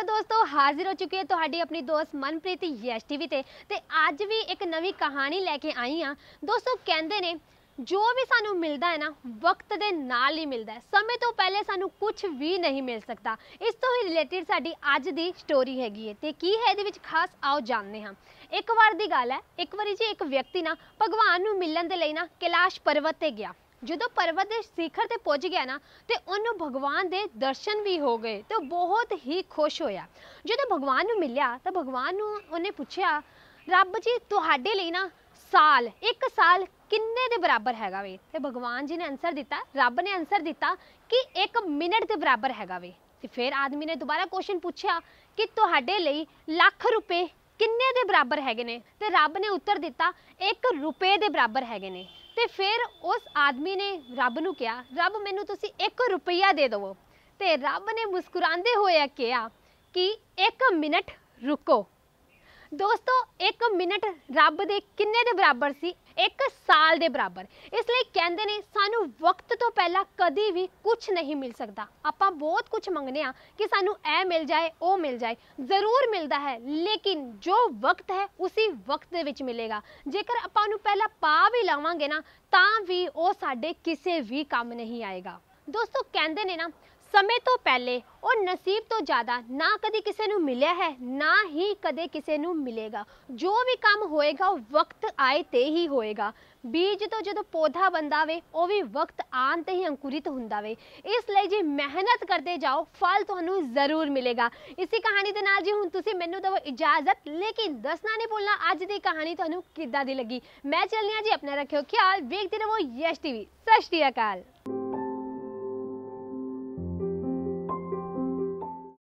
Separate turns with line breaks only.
hello ਦੋਸਤੋ ਹਾਜ਼ਰ ਹੋ ਚੁੱਕੀ ਹੈ ਤੁਹਾਡੀ ਆਪਣੀ ਦੋਸਤ ਮਨਪ੍ਰੀਤ ਯੈਸ਼ ਟੀਵੀ ਤੇ ਤੇ ਅੱਜ ਵੀ ਇੱਕ ਨਵੀਂ ਕਹਾਣੀ ਲੈ ਕੇ ਆਈ ਆ ਦੋਸਤੋ ਕਹਿੰਦੇ ਨੇ ਜੋ ਵੀ ਸਾਨੂੰ ਮਿਲਦਾ ਹੈ ਨਾ ਵਕਤ ਦੇ ਨਾਲ ਹੀ ਮਿਲਦਾ ਹੈ ਸਮੇਂ ਤੋਂ ਪਹਿਲੇ ਸਾਨੂੰ ਕੁਝ ਵੀ ਨਹੀਂ ਮਿਲ ਸਕਦਾ ਇਸ ਤੋਂ ਹੀ ਰਿਲੇਟਡ ਸਾਡੀ ਅੱਜ ਦੀ ਸਟੋਰੀ ਹੈਗੀ ਹੈ ਤੇ ਕੀ ਹੈ ਇਹਦੇ ਵਿੱਚ ਖਾਸ ਆਓ ਜਾਣਦੇ ਹਾਂ ਇੱਕ ਵਾਰ ਦੀ ਗੱਲ ਹੈ ਇੱਕ ਵਾਰੀ ਜੀ ਇੱਕ ਵਿਅਕਤੀ ਨਾ ਭਗਵਾਨ ਨੂੰ ਮਿਲਣ ਦੇ ਲਈ ਨਾ ਕੈਲਾਸ਼ ਪਰਬਤ ਤੇ ਗਿਆ ਜਦੋਂ ਪਰਬਤ ਦੇ ਸਿਖਰ ਤੇ ਪਹੁੰਚ ਗਿਆ ਨਾ ਤੇ ਉਹਨੂੰ ਭਗਵਾਨ ਦੇ ਦਰਸ਼ਨ ਵੀ ਹੋ ਗਏ ਤੇ ਬਹੁਤ ਹੀ ਖੁਸ਼ ਹੋਇਆ ਜਦੋਂ ਭਗਵਾਨ ਨੂੰ ਮਿਲਿਆ ਤਾਂ ਭਗਵਾਨ ਨੂੰ ਉਹਨੇ ਪੁੱਛਿਆ ਰੱਬ ਜੀ ਤੁਹਾਡੇ ਲਈ ਨਾ ਸਾਲ ਇੱਕ ਸਾਲ ਕਿੰਨੇ ਦੇ ਬਰਾਬਰ ਹੈਗਾ ਵੇ ਤੇ ਭਗਵਾਨ ਜੀ ਨੇ ਅਨਸਰ ਦਿੱਤਾ ਰੱਬ ਨੇ ਅਨਸਰ ਦਿੱਤਾ ਕਿ 1 ਮਿੰਟ ਦੇ ਬਰਾਬਰ ਹੈਗਾ ਵੇ ਤੇ ਫਿਰ ਆਦਮੀ ਨੇ ਦੁਬਾਰਾ ਕੁਐਸਚਨ ਪੁੱਛਿਆ ਕਿ ਤੁਹਾਡੇ ਲਈ ਲੱਖ ਰੁਪਏ ਕਿੰਨੇ ਦੇ ਬਰਾਬਰ ਹੈਗੇ ਨੇ ਤੇ ਰੱਬ ਨੇ ਉੱਤਰ ਦਿੱਤਾ 1 ਰੁਪਏ ਦੇ ਬਰਾਬਰ ਹੈਗੇ ਨੇ ਤੇ ਫਿਰ ਉਸ ਆਦਮੀ ਨੇ ਰੱਬ ਨੂੰ ਕਿਹਾ ਰੱਬ ਮੈਨੂੰ ਤੁਸੀਂ 1 ਰੁਪਈਆ ਦੇ ਦਿਓ ਤੇ ਰੱਬ ਨੇ ਮੁਸਕਰਾਉਂਦੇ ਹੋਏ ਕਿਹਾ ਕਿ 1 ਮਿੰਟ ਰੁਕੋ ਦੋਸਤੋ 1 ਮਿੰਟ ਰੱਬ ਦੇ ਕਿੰਨੇ ਦੇ ਬਰਾਬਰ ਸੀ 1 ਸਾਲ ਦੇ ਬਰਾਬਰ ਇਸ ਲਈ ਕਹਿੰਦੇ ਨੇ ਸਾਨੂੰ ਵਕਤ ਤੋਂ ਪਹਿਲਾਂ ਕਦੀ ਵੀ ਕੁਝ ਨਹੀਂ ਮਿਲ ਸਕਦਾ ਆਪਾਂ ਬਹੁਤ ਕੁਝ ਮੰਗਨੇ ਆ ਕਿ ਸਾਨੂੰ ਇਹ ਮਿਲ ਜਾਏ ਉਹ ਮਿਲ ਜਾਏ ਜ਼ਰੂਰ ਮਿਲਦਾ ਹੈ ਲੇਕਿਨ ਜੋ ਵਕਤ ਹੈ ਉਸੇ ਵਕਤ ਦੇ ਵਿੱਚ ਮਿਲੇਗਾ ਜੇਕਰ ਆਪਾਂ ਨੂੰ ਪਹਿਲਾਂ ਪਾ ਵੀ ਲਾਵਾਂਗੇ ਨਾ ਤਾਂ ਵੀ ਉਹ ਸਾਡੇ ਕਿਸੇ ਵੀ ਕੰਮ ਨਹੀਂ ਆਏਗਾ ਦੋਸਤੋ ਕਹਿੰਦੇ ਨੇ ਨਾ ਸਮੇਂ ਤੋਂ ਪਹਿਲੇ ਉਹ ਨਸੀਬ ਤੋਂ ਜ਼ਿਆਦਾ ਨਾ ਕਦੀ ਕਿਸੇ ਨੂੰ ਮਿਲਿਆ ਹੈ ਨਾ ਹੀ ਕਦੇ ਕਿਸੇ ਨੂੰ ਮਿਲੇਗਾ ਜੋ ਵੀ ਕੰਮ ਹੋਏਗਾ ਉਹ ਵਕਤ ਆਏ ਤੇ ਹੀ ਹੋਏਗਾ ਬੀਜ ਤੋਂ ਜਦੋਂ ਪੌਦਾ ਬੰਦਾ ਵੇ ਉਹ ਵੀ ਵਕਤ ਆਨ ਤੇ ਹੀ ਅੰਕੁਰਿਤ ਹੁੰਦਾ ਵੇ ਇਸ ਲਈ ਜੇ ਮਿਹਨਤ ਕਰਦੇ ਜਾਓ ਫਲ ਤੁਹਾਨੂੰ ਜ਼ਰੂਰ ਮਿਲੇਗਾ ਇਸੇ ਕਹਾਣੀ ਦੇ ਨਾਲ ਜੀ ਹੁਣ ਤੁਸੀਂ ਮੈਨੂੰ ਦਿਓ ਇਜਾਜ਼ਤ ਲੇਕਿਨ ਦੱਸਣਾ ਨਹੀਂ ਭੁੱਲਣਾ ਅੱਜ ਦੀ ਕਹਾਣੀ ਤੁਹਾਨੂੰ ਕਿੱਦਾਂ ਦੀ ਲੱਗੀ ਮੈਂ ਚੱਲਨੀ ਆ ਜੀ ਆਪਣਾ ਰੱਖਿਓ ਖਿਆਲ ਵੇਖਦੇ ਰਹੋ ਯਸ਼ ਟੀਵੀ ਸਤਿ ਸ਼੍ਰੀ ਅਕਾਲ